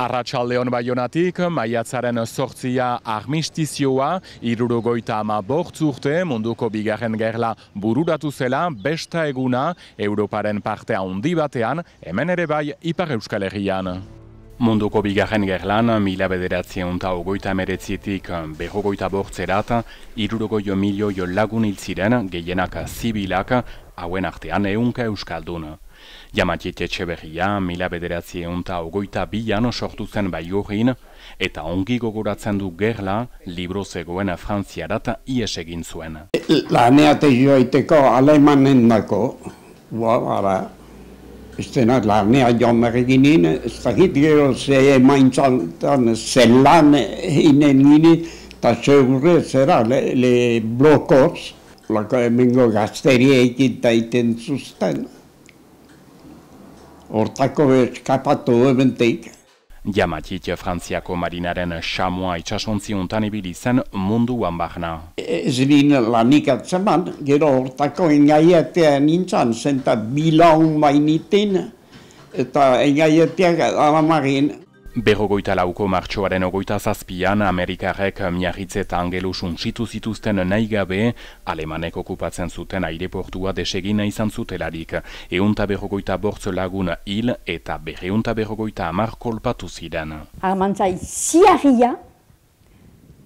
arratsaldeon hon bai honatik, maiatzaren sortzia armistizioa, iruru goita ama bortzurte, munduko bigarren gerla bururatu zela, besta eguna, Europaren partea handi batean, hemen ere bai Ipar Euskal Herrian. Munduko bigarren gerlan, mila bederatzea unta ogoita meretzietik behogoita bortzerat, iruru goio milio lagun hil ziren, gehienak zibilak, hauen artean eunka euskalduna. Jamatiete etxe berria, mila bederatzi eunta ogoita bilan osortu zen bai eta ongi gogoratzen du gerla, libro zegoen afrantziarat ies egin zuen. La neate joaiteko alemanen dako, bua, bara, Eztena, lanea jomerginin, ez da hit gero ze emain lan eta ze zera, le, le blokoz, lako emengo gazteria ikita iten zuzten hortako eskapatu ebenteik. Jamatik Frantziako marinaren xamua itxasontzi untan ibili zen mundu guan bahna. Ez din lanik atzaman, gero hortako engaietea nintzen, zenta bilaun mainitin eta engaietea alamagin. Berrogoita lauko martxoaren ogoita zazpian, Amerikarrek miarritze eta angelusun untsitu zituzten nahi gabe, alemanek okupatzen zuten aireportua desegina izan zutelarik. Eunta berrogoita bortz lagun hil eta berreunta berrogoita amar kolpatu ziren. Armantzai ziarria,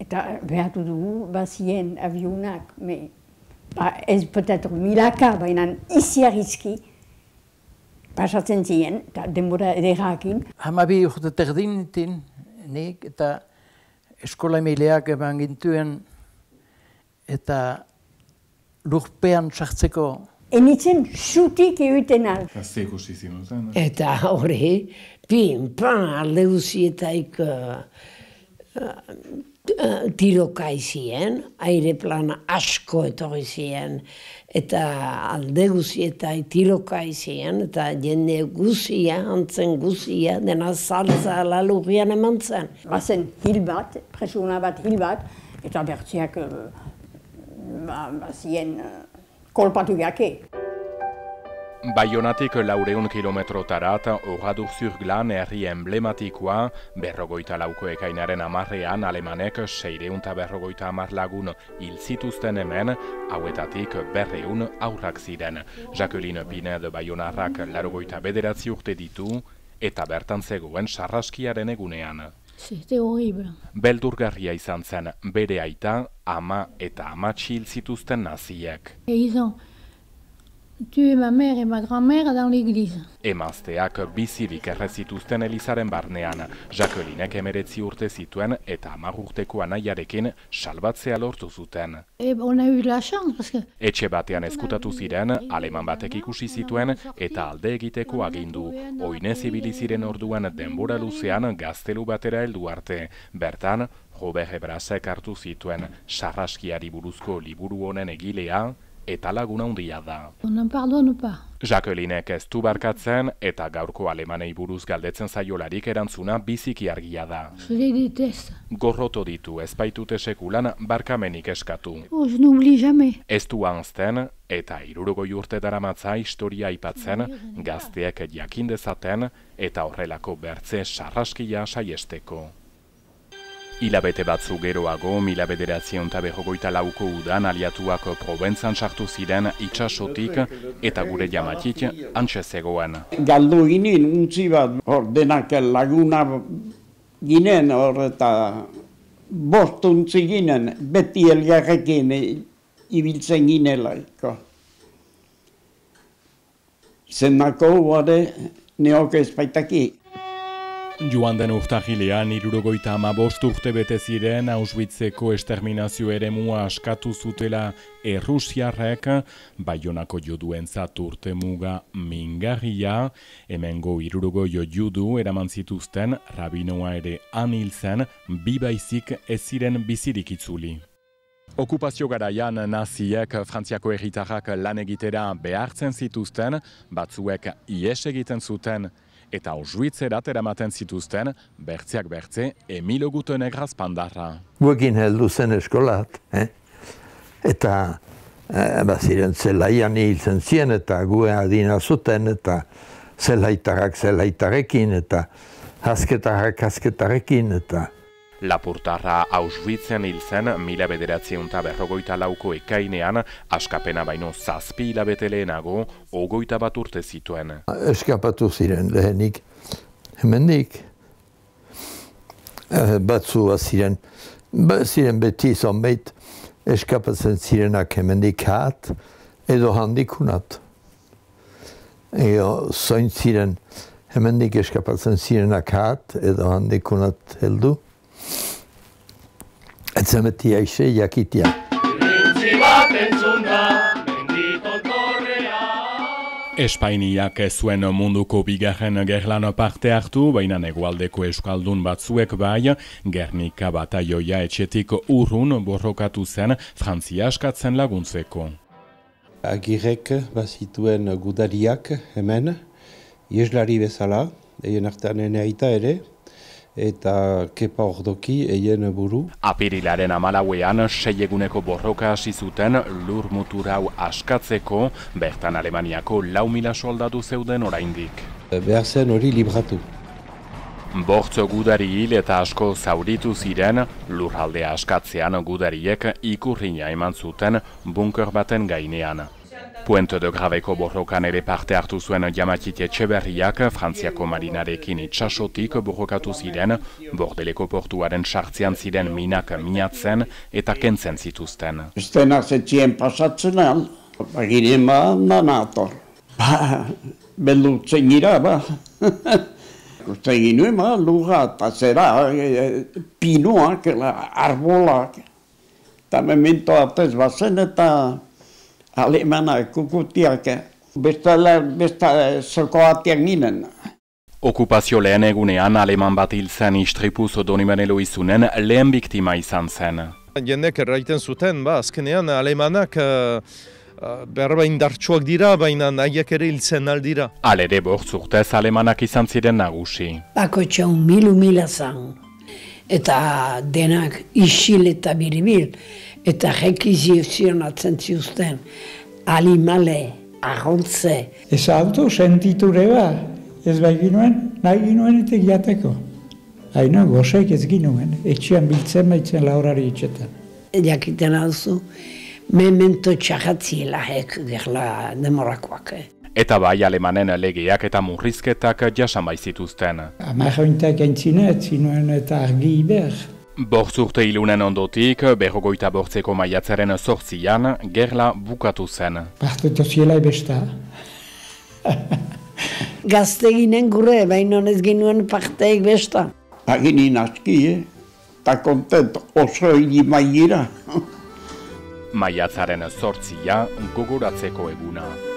eta behatu dugu, bazien avionak, me, ba, ez milaka, baina iziarrizki, pasatzen ziren, eta denbora edegakin. Hamabi urte terdinitin, nik, eta eskola emileak eban gintuen, eta lurpean txartzeko. Enitzen sutik egiten al. Gazte ikusi zinuten. Eta hori, pin, pan, alde guzietaik, eh, tiroka izien, aire asko etorri eta alde guzi eta tiroka izien, eta jende guzia, antzen guzia, dena zaltza lalurian eman zen. Bazen hil bat, presuna bat hil bat, eta bertziak uh, eh, ba, eh, kolpatu geake. Baionatik laureun kilometrotarat, horradur zurglan herri emblematikoa, berrogoita lauko ekainaren amarrean, alemanek seireun eta berrogoita amar lagun hilzituzten hemen, hauetatik berreun aurrak ziren. Jacqueline Pined Baionarrak larogoita bederatzi urte ditu, eta bertan zegoen sarraskiaren egunean. Beldurgarria izan zen, bere aita, ama eta amatxi hil zituzten naziek. Eizan, Tu ema mer ema grand mère dans l'église. Emazteak bizirik errezituzten elizaren barnean, Jacquelinek emeretzi urte zituen eta 10 urteko anaiarekin salbatzea lortu zuten. E, eh, ona eu la chance, parce que... Etxe batean eskutatu ziren, aleman batek ikusi zituen eta alde egiteko agindu. Oinez ibili ziren orduan denbora luzean gaztelu batera heldu arte. Bertan, Robert hebrasek hartu zituen, sarraskiari buruzko liburu honen egilea, eta laguna hundia da. pa. Jacquelinek ez du barkatzen eta gaurko alemanei buruz galdetzen zaiolarik erantzuna biziki argia da. Gorroto ditu ezpaitute sekulan barkamenik eskatu. Oh, je n'oublie Ez du anzten, eta irurugoi urte matza historia aipatzen gazteak jakin dezaten eta horrelako bertze sarraskia saiesteko. Hilabete batzu geroago, mila bederatzion tabehogoita lauko udan aliatuak Provenzan sartu ziren itxasotik eta gure jamatik antxezegoan. Galdu ginen, untzi bat, hor laguna ginen hor eta bostuntzi ginen, beti elgarrekin ibiltzen ginelaiko. Zenako hori neok baitaki. Joan den urtahilean, irurogoita ama bost urte bete ziren Auschwitzeko esterminazio ere mua askatu zutela Errusiarrek, baionako juduen zaturte muga mingarria, hemengo irurugo jo judu eraman zituzten rabinoa ere anilzen, bibaizik ez ziren bizirik itzuli. Okupazio garaian naziek frantziako erritarrak lan egitera behartzen zituzten, batzuek ies egiten zuten, eta Auschwitz erat zituzten, bertzeak bertze, emilo gutu negra zpandarra. heldu zen eskolat, eh? eta eh, baziren zelaian hilzen zien, eta gu adina zuten, eta zelaitarrak zelaitarekin, eta hasketarrak hasketarekin, eta Lapurtarra Auschwitzen hil zen mila bederatzeun berrogoita lauko ekainean askapena baino zazpi hilabete lehenago ogoita bat urte zituen. Eskapatu ziren lehenik hemendik eh, batzu ziren, ba, ziren beti zonbait eskapatzen zirenak hemendik hat edo handikunat. Eo, zoin ziren hemendik eskapatzen zirenak hat edo handikunat heldu entzemetia ise jakitia. Espainiak ez zuen munduko bigarren gerlan parte hartu, baina negualdeko eskaldun batzuek bai, Gernika bataioia etxetik urrun borrokatu zen Frantzia askatzen laguntzeko. Agirek bazituen gudariak hemen, ieslari bezala, egin artean aita ere, eta kepa ordoki eien buru. Apirilaren amalauean, seieguneko borroka hasi zuten lur muturau askatzeko, bertan Alemaniako lau mila soldatu zeuden oraindik. Behar zen hori libratu. Bortzo gudari hil eta asko zauritu ziren, lurraldea askatzean gudariek ikurriña eman zuten bunker baten gainean. Puente de Graveko borrokan ere parte hartu zuen jamakite txeberriak Frantziako marinarekin itxasotik borrokatu ziren, bordeleko portuaren sartzean ziren minak minatzen eta kentzen zituzten. Usten zetxien pasatzen al, baginen ba, nanator. Ba, belutzen gira, ba. Uste ginen, ba, luga, eta zera, e, e, pinuak, arbolak. Eta mementoa atez bazen eta Alemanak, kukutiak bestala, bestala sokoatiak ninen. Okupazio lehen egunean aleman bat hilzen istripuz odonimenelo izunen lehen biktima izan zen. Jendek erraiten zuten, ba, azkenean alemanak eh, eh, berba dartsuak dira, baina nahiak ere hiltzen aldira. Alere bortz urtez alemanak izan ziren nagusi. Bako txau milu mila zan, eta denak isil eta biribil, eta rekizizion atzentziusten, alimale, arrontze. Ez auto sentiture ba, ez bai ginoen, nahi ginoen eta Haino, gozaik ez ginoen, etxian biltzen maitzen laurari itxetan. Jakiten hau memento txakatzi helahek gerla demorakoak. Eh? Eta bai alemanen legeak eta murrizketak jasamaizituzten. Amarrointak entzine, etzinuen eta argi iber. Bortz urte hilunen ondotik, berrogoita bortzeko maiatzaren sortzian, gerla bukatu zen. Bartu eto zielai besta. Gazte ginen gure, baino ez ginuen parteik besta. Agini naski, eh? Ta kontent, oso hini maigira. Maiatzaren sortzia, gogoratzeko Maiatzaren sortzia, gogoratzeko eguna.